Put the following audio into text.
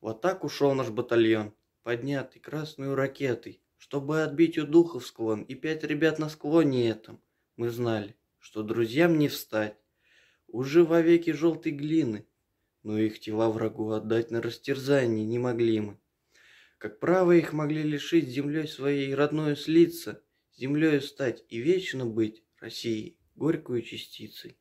Вот так ушел наш батальон, поднятый красную ракетой, чтобы отбить у духов склон и пять ребят на склоне этом. Мы знали, что друзьям не встать. Уже вовеки желтой глины, но их тела врагу отдать на растерзание не могли мы. Как право их могли лишить землей своей родной слиться, землею стать и вечно быть России горькую частицей.